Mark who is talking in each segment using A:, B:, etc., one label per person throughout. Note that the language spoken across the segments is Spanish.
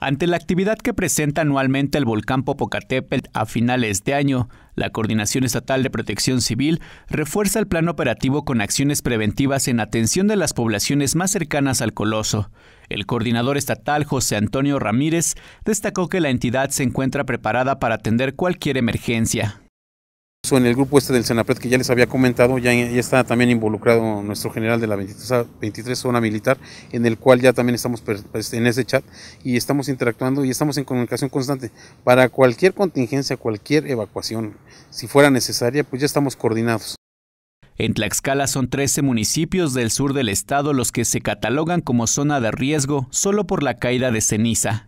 A: Ante la actividad que presenta anualmente el volcán Popocatépetl a finales de año, la Coordinación Estatal de Protección Civil refuerza el plan operativo con acciones preventivas en atención de las poblaciones más cercanas al coloso. El coordinador estatal José Antonio Ramírez destacó que la entidad se encuentra preparada
B: para atender cualquier emergencia en el grupo este del Senapred que ya les había comentado, ya, está también involucrado nuestro general de la 23, 23, zona militar, en el cual ya también estamos pues, en ese chat y estamos interactuando y estamos en comunicación constante. Para cualquier contingencia, cualquier evacuación, si fuera necesaria, pues ya estamos coordinados.
A: En Tlaxcala son 13 municipios del sur del estado los que se catalogan como zona de riesgo
B: solo por la caída de ceniza,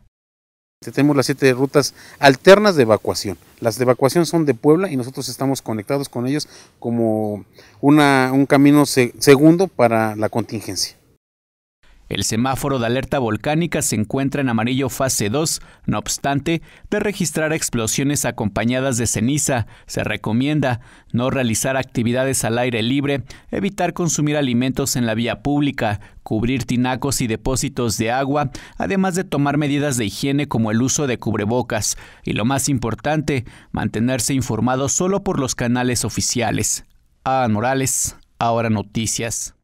B: este, tenemos las siete rutas alternas de evacuación. Las de evacuación son de Puebla y nosotros estamos conectados con ellos como una, un camino segundo para la contingencia.
A: El semáforo de alerta volcánica se encuentra en amarillo fase 2, no obstante, de registrar explosiones acompañadas de ceniza, se recomienda no realizar actividades al aire libre, evitar consumir alimentos en la vía pública, cubrir tinacos y depósitos de agua, además de tomar medidas de higiene como el uso de cubrebocas y lo más importante, mantenerse informado solo por los canales oficiales. Ana Morales, ahora noticias.